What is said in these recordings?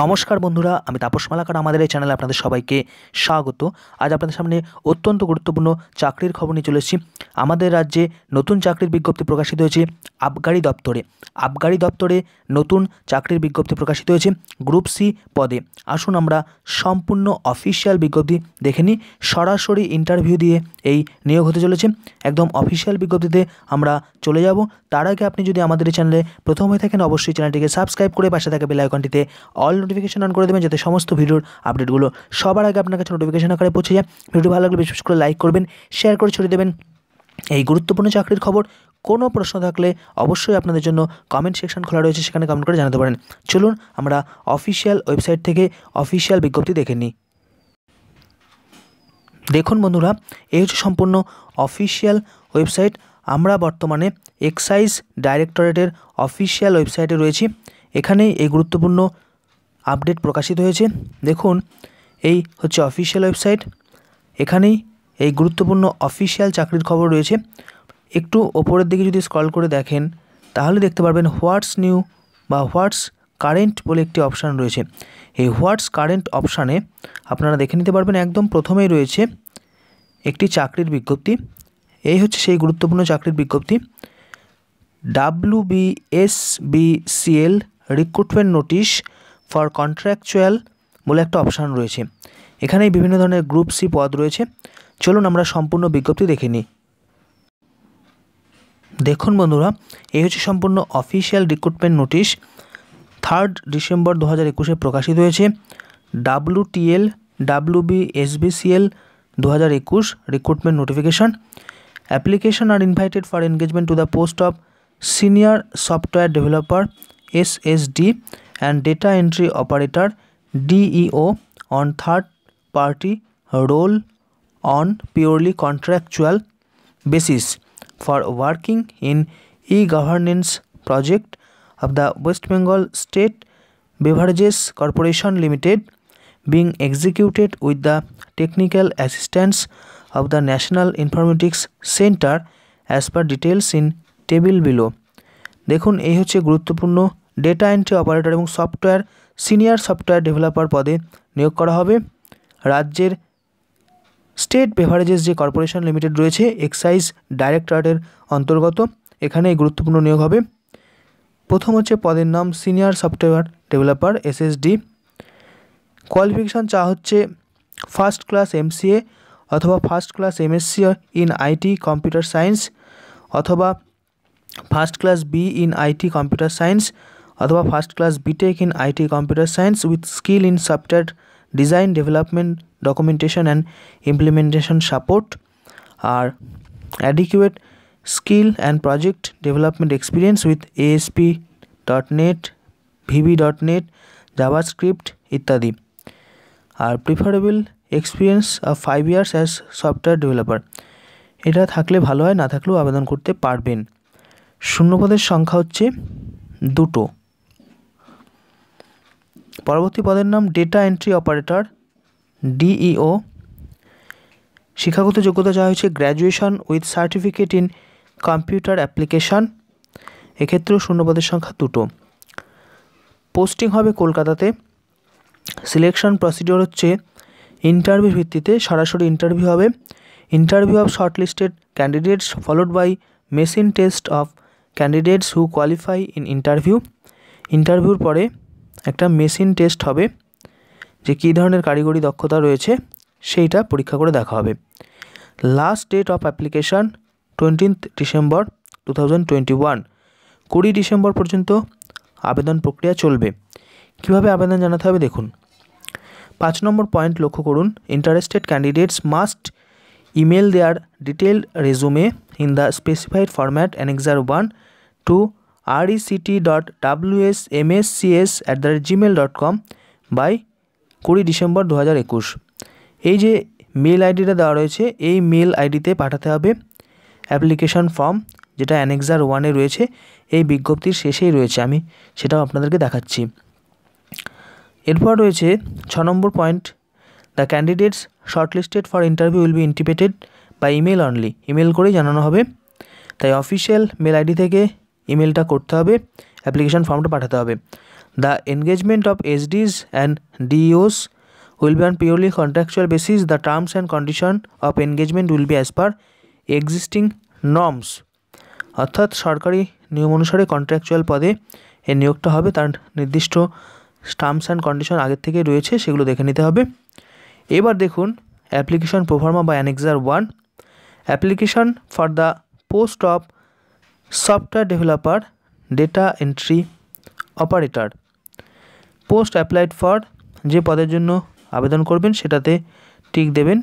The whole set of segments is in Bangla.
নমস্কার বন্ধুরা আমি তাপস মালাকার আমাদের এই চ্যানেলে আপনাদের সবাইকে স্বাগত আজ আপনাদের সামনে অত্যন্ত গুরুত্বপূর্ণ চাকরির খবর নিয়ে চলেছি আমাদের রাজ্যে নতুন চাকরির বিজ্ঞপ্তি প্রকাশিত হয়েছে আবগারি দপ্তরে আবগারি দপ্তরে নতুন চাকরির বিজ্ঞপ্তি প্রকাশিত হয়েছে গ্রুপ সি পদে আসুন আমরা সম্পূর্ণ অফিসিয়াল বিজ্ঞপ্তি দেখে নিই সরাসরি ইন্টারভিউ দিয়ে এই নিয়োগ হতে চলেছে একদম অফিসিয়াল বিজ্ঞপ্তিতে আমরা চলে যাব তার আগে আপনি যদি আমাদের এই চ্যানেলে প্রথম হয়ে থাকেন অবশ্যই চ্যানেলটিকে সাবস্ক্রাইব করে পাশে থাকা বেলাইকনটিতে অল নোটিফিকেশন অন করে দেবেন যাতে সমস্ত ভিডিওর আপডেটগুলো সবার আগে আপনার কাছে নোটিফিকেশন আকারে পৌঁছে যায় ভিডিও ভালো লাগলে বিশেষ করে লাইক করবেন শেয়ার করে ছড়িয়ে দেবেন এই গুরুত্বপূর্ণ চাকরির খবর কোনো প্রশ্ন থাকলে অবশ্যই আপনাদের জন্য কমেন্ট সেকশন খোলা রয়েছে সেখানে কমেন্ট করে জানাতে পারেন চলুন আমরা অফিসিয়াল ওয়েবসাইট থেকে অফিসিয়াল বিজ্ঞপ্তি দেখে নিই দেখুন বন্ধুরা এই হচ্ছে সম্পূর্ণ অফিসিয়াল ওয়েবসাইট আমরা বর্তমানে এক্সাইজ ডাইরেক্টরেটের অফিসিয়াল ওয়েবসাইটে রয়েছি এখানেই এই গুরুত্বপূর্ণ আপডেট প্রকাশিত হয়েছে দেখুন এই হচ্ছে অফিসিয়াল ওয়েবসাইট এখানেই এই গুরুত্বপূর্ণ অফিসিয়াল চাকরির খবর রয়েছে একটু ওপরের দিকে যদি স্ক্রল করে দেখেন তাহলে দেখতে পারবেন হোয়াটস নিউ বা হোয়াটস কারেন্ট বলে একটি অপশান রয়েছে এই হোয়াটস কারেন্ট অপশানে আপনারা দেখে নিতে পারবেন একদম প্রথমেই রয়েছে একটি চাকরির বিজ্ঞপ্তি এই হচ্ছে সেই গুরুত্বপূর্ণ চাকরির বিজ্ঞপ্তি W B S B CL recruitment notice for contractual বলে একটা অপশান রয়েছে এখানেই বিভিন্ন ধরনের গ্রুপ সি পদ রয়েছে চলুন আমরা সম্পূর্ণ বিজ্ঞপ্তি দেখে নিই দেখুন বন্ধুরা এই হচ্ছে সম্পূর্ণ official recruitment notice third December দু হাজার একুশে প্রকাশিত হয়েছে ডাব্লুটিএল ডাব্লুবি এসবিসিএল দু হাজার একুশ recruitment notification application are invited for engagement to the post of senior software developer S S D and data entry operator DEO on third party role on purely contractual basis for working in e-governance project of the West Bengal State Beverages Corporation Limited being executed with the technical assistance of the National Informatics Center as per details in table below দেখুন এই হচ্ছে গুরুত্বপূর্ণ ডেটা এন্ট্রি অপারেটর এবং সফটওয়্যার সিনিয়র সফটওয়্যার ডেভেলপার পদে নিয়োগ করা হবে রাজ্যের স্টেট বেভারেজেস যে কর্পোরেশন লিমিটেড রয়েছে এক্সাইজ ডাইরেক্টরেটের অন্তর্গত এখানে গুরুত্বপূর্ণ নিয়োগ হবে প্রথম হচ্ছে পদের নাম senior software developer SSD qualification চা হচ্ছে ফার্স্ট ক্লাস এমসিএ অথবা first class MSc in IT computer science অথবা first class B in IT computer science অথবা first class BTech in IT computer science with skill in software design development documentation and implementation support are adequate skill and project development experience with ASP dot net VB dot net JavaScript ইত্যাদি are preferable experience of five years as software developer এটা থাকলে ভালো হয় না থাকলেও আবেদন করতে পারবেন শূন্যপদের সংখ্যা হচ্ছে দুটো পরবর্তী পদের নাম ডেটা এন্ট্রি অপারেটর ডিইও শিক্ষাগত যোগ্যতা চাওয়া হয়েছে graduation with certificate in computer application এক্ষেত্রেও শূন্য পদের সংখ্যা দুটো পোস্টিং হবে কলকাতাতে সিলেকশন প্রসিডিওর হচ্ছে ইন্টারভিউ ভিত্তিতে সরাসরি ইন্টারভিউ হবে interview of shortlisted candidates followed by machine test of candidates who qualify in interview ইন্টারভিউর পরে একটা মেশিন টেস্ট হবে যে কী ধরনের কারিগরি দক্ষতা রয়েছে সেইটা পরীক্ষা করে দেখা হবে last date of application twentieth December two thousand twenty one কুড়ি ডিসেম্বর পর্যন্ত আবেদন প্রক্রিয়া চলবে কিভাবে আবেদন জানাতে হবে দেখুন পাঁচ নম্বর পয়েন্ট লক্ষ্য করুন interested candidates must email their detailed resume in the specified format annexure one to RECT dot at the rate Gmail dot com by কুড়ি ডিসেম্বর দু হাজার একুশ এই যে মেল আইডিটা দেওয়া রয়েছে এই মেল আইডিতে পাঠাতে হবে অ্যাপ্লিকেশন ফর্ম যেটা অ্যানেক্সার ওয়ানে রয়েছে এই বিজ্ঞপ্তির শেষেই রয়েছে আমি সেটাও আপনাদেরকে দেখাচ্ছি এরপর রয়েছে ছ নম্বর point the candidates shortlisted for interview will be intimated by email only email করেই জানানো হবে তাই অফিসিয়াল মেল আইডি থেকে ইমেলটা করতে হবে অ্যাপ্লিকেশান ফর্মটা পাঠাতে হবে the engagement of SDs and DOs will be on purely contractual basis the terms and condition of engagement will be as per existing norms অর্থাৎ সরকারি নিয়ম অনুসারে কন্ট্রাকচুয়াল পদে এ নিয়োগটা হবে তার নির্দিষ্ট টার্মস অ্যান্ড কন্ডিশন আগের থেকে রয়েছে সেগুলো দেখে নিতে হবে এবার দেখুন অ্যাপ্লিকেশন প্রফর্মা বা annexure one application for the post of software developer data entry operator post applied for যে পদের জন্য আবেদন করবেন সেটাতে টিক দেবেন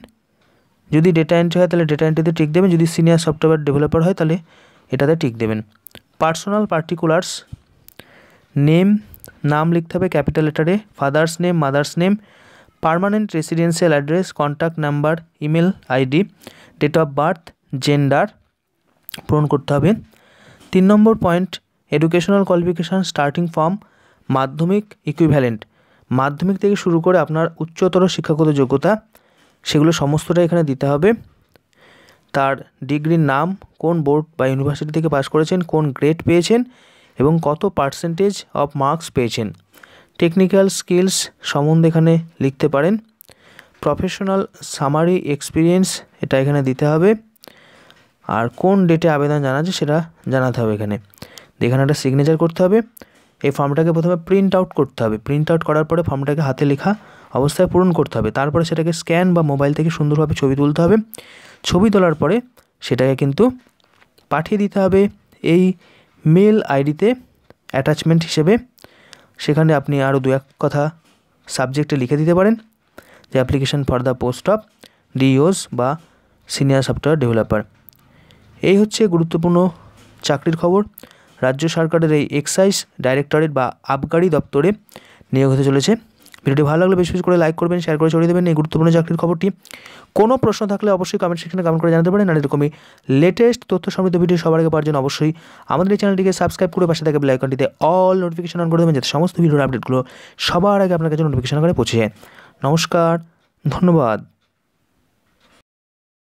যদি ডেটা এন্ট্রি হয় তাহলে ডেটা এন্ট্রিতে টিক দেবেন যদি সিনিয়র সফটওয়্যার ডেভেলপার হয় তাহলে এটাতে টিক দেবেন পার্সোনাল পার্টিকুলার্স নেম নাম লিখতে হবে ক্যাপিটাল লেটারে father's name mother's name permanent residential address contact number email ID date of birth gender পূরণ করতে হবে তিন নম্বর point educational qualification starting from Madhyamik equivalent Madhyamik থেকে শুরু করে আপনার উচ্চতর শিক্ষাগত যোগ্যতা সেগুলো সমস্তটা এখানে দিতে হবে তার ডিগ্রির নাম কোন বোর্ড বা ইউনিভার্সিটি থেকে পাস করেছেন কোন গ্রেড পেয়েছেন এবং কত পার্সেন্টেজ অফ মার্কস পেয়েছেন টেকনিক্যাল স্কিলস সম্বন্ধে এখানে লিখতে পারেন প্রফেশনাল সামারি এক্সপিরিয়েন্স এটা এখানে দিতে হবে আর কোন ডেটে আবেদন জানাচ্ছে সেটা জানাতে হবে এখানে এখানে একটা সিগনেচার করতে হবে এই ফর্মটাকে প্রথমে প্রিন্ট আউট করতে হবে প্রিন্ট আউট করার পরে ফর্মটাকে হাতে লেখা অবস্থায় পূরণ করতে হবে তারপরে সেটাকে স্ক্যান বা মোবাইল থেকে সুন্দরভাবে ছবি তুলতে হবে ছবি তোলার পরে সেটাকে কিন্তু পাঠিয়ে দিতে হবে এই মেল আইডিতে অ্যাটাচমেন্ট হিসেবে সেখানে আপনি আরও দু এক কথা সাবজেক্টে লিখে দিতে পারেন যে application for the post of DOs বা সিনিয়র সফটওয়্যার ডেভেলপার এই হচ্ছে গুরুত্বপূর্ণ চাকরির খবর রাজ্য সরকারের এই এক্সাইজ ডাইরেক্টরেট বা আবগারি দপ্তরে নিয়োগ হতে চলেছে ভিডিওটি ভালো লাগলে বেশি বেশি করে লাইক করবেন শেয়ার করে ছড়িয়ে দেবেন এই গুরুত্বপূর্ণ চাকরির খবরটি কোনো প্রশ্ন থাকলে অবশ্যই কমেন্ট সেকশনে কমেন্ট করে জানাতে পারেন আর এরকমই লেটেস্ট তথ্য সমৃদ্ধ ভিডিও সবার আগে পাওয়ার জন্য অবশ্যই আমাদের এই চ্যানেলটিকে সাবস্ক্রাইব করে পাশে থাকা বেলাইকনটিতে অল নোটিফিকেশন অন করে দেবেন যাতে সমস্ত ভিডিওর আপডেটগুলো সবার আগে আপনার কাছে নোটিফিকেশন করে পৌঁছে যায় নমস্কার ধন্যবাদ